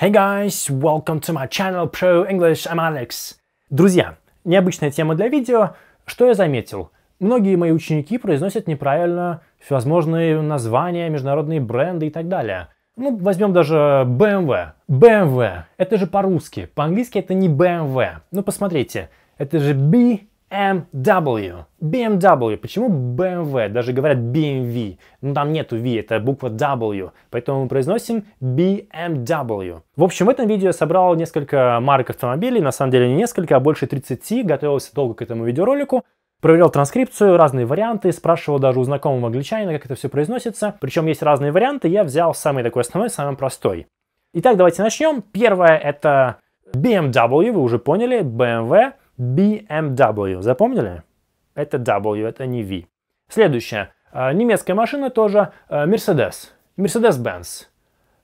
Hey guys, welcome to my channel Pro English, I'm Alex. Друзья, необычная тема для видео. Что я заметил? Многие мои ученики произносят неправильно всевозможные названия, международные бренды и так далее. Ну, возьмем даже BMW. BMW. Это же по-русски. По-английски это не BMW. Ну, посмотрите. Это же B, MW. BMW. Почему BMW? Даже говорят BMW. Но там нету V, это буква W. Поэтому мы произносим BMW. В общем, в этом видео я собрал несколько марок автомобилей. На самом деле не несколько, а больше 30. Готовился долго к этому видеоролику. Проверял транскрипцию, разные варианты, спрашивал даже у знакомого англичанина, как это все произносится. Причем есть разные варианты, я взял самый такой основной, самый простой. Итак, давайте начнем. Первое это BMW, вы уже поняли, BMW. BMW. Запомнили? Это W, это не V. Следующая. Немецкая машина тоже Mercedes. Mercedes-Benz.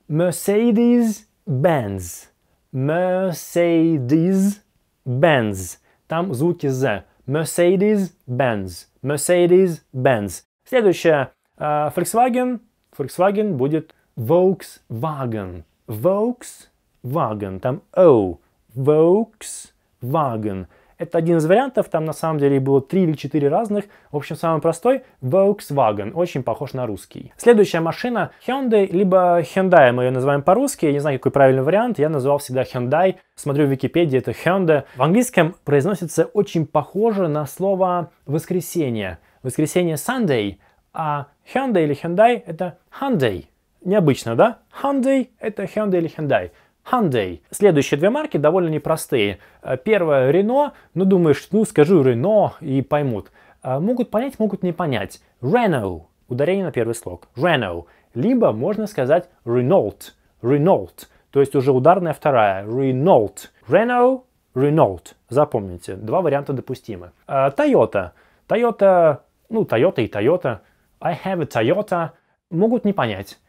Mercedes-Benz. Mercedes-Benz. Там звуки Z. Mercedes-Benz. Mercedes-Benz. Следующая. Volkswagen. Volkswagen будет Volkswagen. Volkswagen. Там O. Volkswagen. Это один из вариантов, там на самом деле было три или четыре разных. В общем, самый простой Volkswagen, очень похож на русский. Следующая машина Hyundai, либо Hyundai, мы ее называем по-русски, я не знаю, какой правильный вариант, я называл всегда Hyundai, смотрю в Википедии, это Hyundai. В английском произносится очень похоже на слово «воскресенье». Воскресенье Sunday, а Hyundai или Hyundai это Hyundai. Необычно, да? Hyundai это Hyundai или Hyundai. Hyundai. Следующие две марки довольно непростые. Э, Первое Renault, ну думаешь, ну скажу Renault и поймут. Э, могут понять, могут не понять. Renault, ударение на первый слог. Renault. Либо можно сказать Renault, Renault. То есть уже ударная вторая. Renault. Renault, Renault. Запомните, два варианта допустимы. Э, Toyota. Toyota, ну Toyota и Toyota. I have a Toyota. Могут не понять.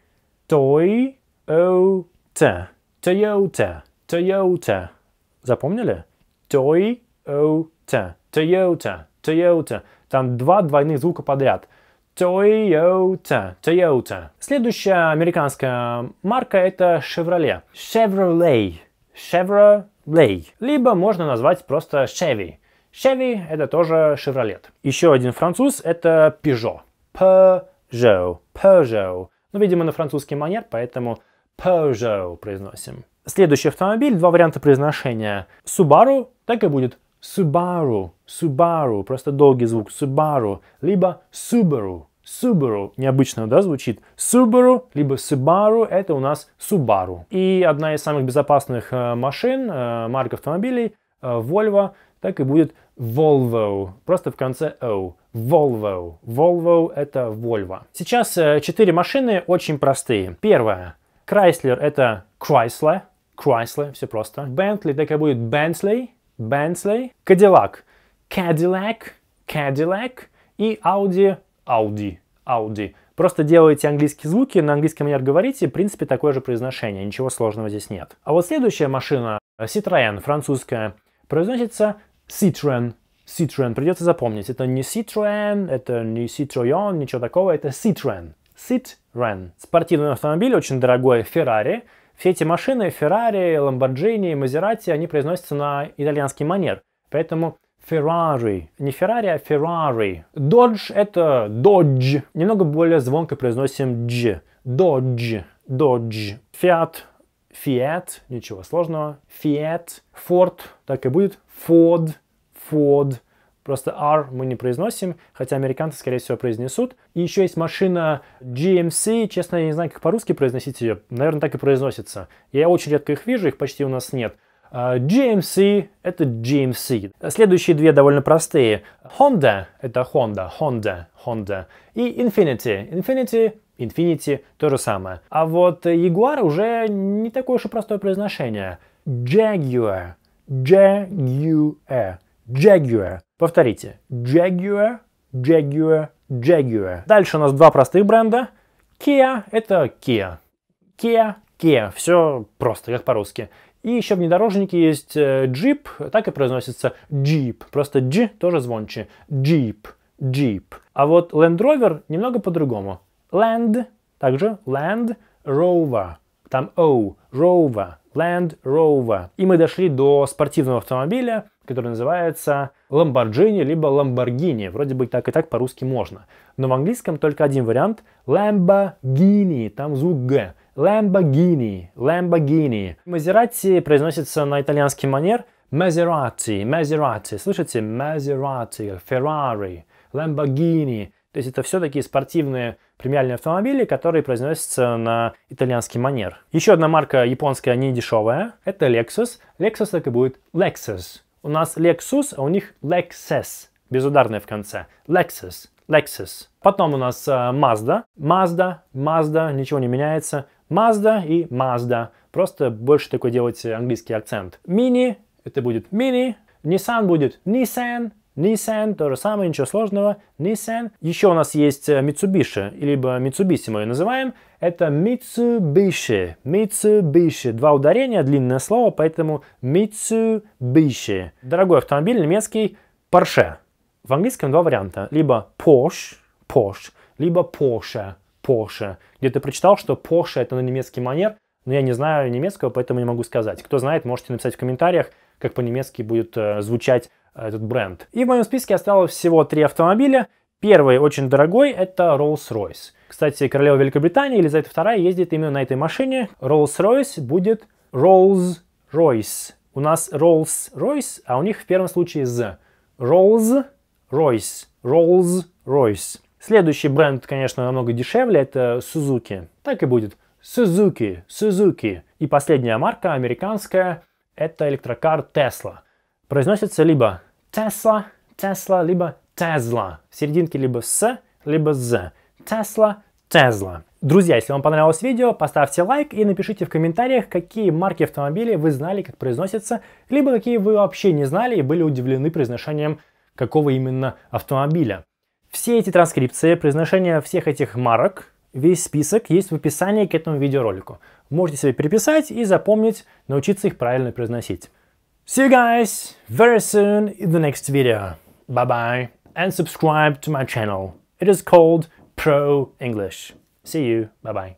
Toyota. Toyota, Toyota. Запомнили? Toyota, Toyota, Toyota. Там два двойных звука подряд. Toyota, Toyota. Следующая американская марка это Chevrolet. Chevrolet, Chevrolet. Либо можно назвать просто Chevy. Chevy это тоже Chevrolet. Еще один француз это Peugeot. Peugeot, Peugeot. Ну, видимо, на французский манер, поэтому Peugeot произносим. Следующий автомобиль, два варианта произношения. Subaru, так и будет Subaru, Subaru, просто долгий звук Subaru, либо Subaru, Subaru, необычно, да, звучит Subaru, либо Subaru, это у нас Subaru. И одна из самых безопасных э, машин, э, марк автомобилей, э, Volvo, так и будет Volvo, просто в конце O. Volvo. Volvo это Volvo. Сейчас четыре машины очень простые. Первая Chrysler это Chrysler, Chrysler, все просто. Bentley, так и будет Bentley, Bentley. Cadillac, Cadillac, Cadillac. И Audi, Audi, Audi. Просто делаете английские звуки, на английском манер говорите, в принципе, такое же произношение, ничего сложного здесь нет. А вот следующая машина, Citroën, французская, произносится Citroën, Citroën, придется запомнить. Это не Citroën, это не Citroën, ничего такого, это Citroën. Citroën. Спортивный автомобиль, очень дорогой, Ferrari. Все эти машины, Ferrari, Lamborghini, Maserati, они произносятся на итальянский манер. Поэтому Ferrari. Не Ferrari, а Ferrari. Dodge это Dodge. Немного более звонко произносим Dj. Dodge. Dodge. Fiat. Fiat. Ничего сложного. Fiat. Ford. Так и будет. Ford. Ford. Просто R мы не произносим, хотя американцы, скорее всего, произнесут. И еще есть машина GMC. Честно, я не знаю, как по-русски произносить ее. Наверное, так и произносится. Я очень редко их вижу, их почти у нас нет. А, GMC – это GMC. Следующие две довольно простые. Honda – это Honda, Honda, Honda. И Infinity. Infinity Infinity – то же самое. А вот Jaguar уже не такое уж и простое произношение. Jaguar. Jaguar. Jaguar. Повторите. Jaguar, Jaguar, Jaguar. Дальше у нас два простых бренда. Kia – это Kia. Kia, Kia. Все просто, как по-русски. И еще внедорожники есть э, Jeep, так и произносится Jeep. Просто G тоже звонче. Jeep, Jeep. А вот Land Rover немного по-другому. Land, также Land Rover. Там O, Rover. Land Rover. И мы дошли до спортивного автомобиля, который называется Lamborghini либо Lamborghini. Вроде бы так и так по-русски можно. Но в английском только один вариант – Lamborghini, там звук «г». Lamborghini, Lamborghini. Maserati произносится на итальянский манер Maserati, Maserati. Слышите? Maserati, Ferrari, Lamborghini. То есть это все такие спортивные премиальные автомобили, которые произносятся на итальянский манер. Еще одна марка японская, не дешевая, это Lexus. Lexus так и будет Lexus. У нас Lexus, а у них Lexus, безударное в конце. Lexus, Lexus. Потом у нас э, Mazda, Mazda, Mazda, ничего не меняется. Mazda и Mazda. Просто больше такой делать английский акцент. Mini это будет Mini. Nissan будет Nissan. Nissan, то же самое, ничего сложного, Nissan. Еще у нас есть э, Mitsubishi, либо Mitsubishi мы ее называем. Это Mitsubishi, Mitsubishi. Два ударения, длинное слово, поэтому Mitsubishi. Дорогой автомобиль, немецкий Porsche. В английском два варианта, либо Porsche, Porsche, либо Porsche, Porsche. Где-то прочитал, что Porsche это на немецкий манер, но я не знаю немецкого, поэтому не могу сказать. Кто знает, можете написать в комментариях, как по-немецки будет э, звучать Э, этот бренд. И в моем списке осталось всего три автомобиля. Первый очень дорогой, это Rolls-Royce. Кстати, королева Великобритании Елизавета II ездит именно на этой машине. Rolls-Royce будет Rolls-Royce. У нас Rolls-Royce, а у них в первом случае Z. Rolls-Royce. Rolls-Royce. Следующий бренд, конечно, намного дешевле, это Suzuki. Так и будет. Suzuki, Suzuki. И последняя марка, американская, это электрокар Tesla. Произносится либо Tesla, Tesla, либо Tesla. В серединке либо с, либо з. Tesla, Tesla. Друзья, если вам понравилось видео, поставьте лайк и напишите в комментариях, какие марки автомобилей вы знали, как произносятся, либо какие вы вообще не знали и были удивлены произношением какого именно автомобиля. Все эти транскрипции, произношение всех этих марок, весь список есть в описании к этому видеоролику. Можете себе переписать и запомнить, научиться их правильно произносить. See you guys very soon in the next video. Bye bye and subscribe to my channel. It is called Pro English. See you. Bye bye.